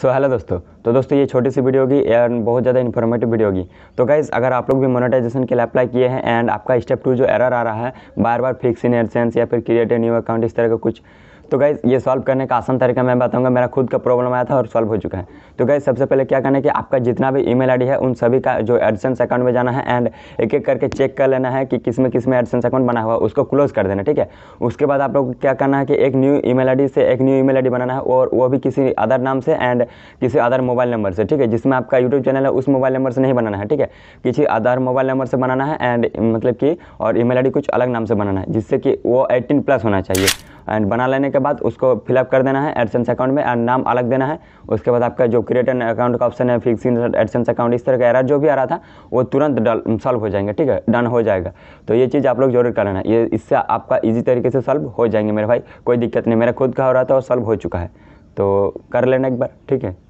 so hello दोस्तों तो दोस्तों ये छोटी सी वीडियो होगी एंड बहुत ज़्यादा इन्फॉर्मेटिव वीडियो होगी तो गाइज अगर आप लोग भी मोनेटाइजेशन के लिए अप्लाई किए हैं एंड आपका स्टेप टू जो एरर आ रहा है बार बार फिक्स इन एडसेंस या फिर क्रिएट ए न्यू अकाउंट इस तरह का कुछ तो गैस ये सॉल्व करने का आसान तरीका मैं बताऊंगा मेरा खुद का प्रॉब्लम आया था और सॉल्व हो चुका है तो गैस सबसे पहले क्या करना है कि आपका जितना भी ईमेल आईडी है उन सभी का जो एडसेंस अकाउंट में जाना है एंड एक एक करके चेक कर लेना है कि किस में किस में एडसेंस अकाउंट बना हुआ उसको क्लोज कर देना ठीक है उसके बाद आप लोग क्या करना है कि एक न्यू ई मेल से एक न्यू ई मेल बनाना है और वो भी किसी अदर नाम से एंड किसी अदर मोबाइल नंबर से ठीक है जिसमें आपका यूट्यूब चैनल है उस मोबाइल नंबर से नहीं बनाना है ठीक है किसी अदर मोबाइल नंबर से बनाना है एंड मतलब कि और ई मेल कुछ अलग नाम से बनाना है जिससे कि वो एटीन प्लस होना चाहिए एंड बना लेने के बाद उसको फिलअप कर देना है एडसेंस अकाउंट में एंड नाम अलग देना है उसके बाद आपका जो क्रिएट एंड अकाउंट का ऑप्शन है फिक्स इन एडसेंस अकाउंट इस तरह का एरर जो भी आ रहा था वो तुरंत सॉल्व हो जाएंगे ठीक है डन हो जाएगा तो ये चीज़ आप लोग जरूर कर लेना ये इससे आपका ईजी तरीके से सॉल्व हो जाएंगे मेरे भाई कोई दिक्कत नहीं मेरा खुद का हो रहा था और सॉल्व हो चुका है तो कर लेना एक बार ठीक है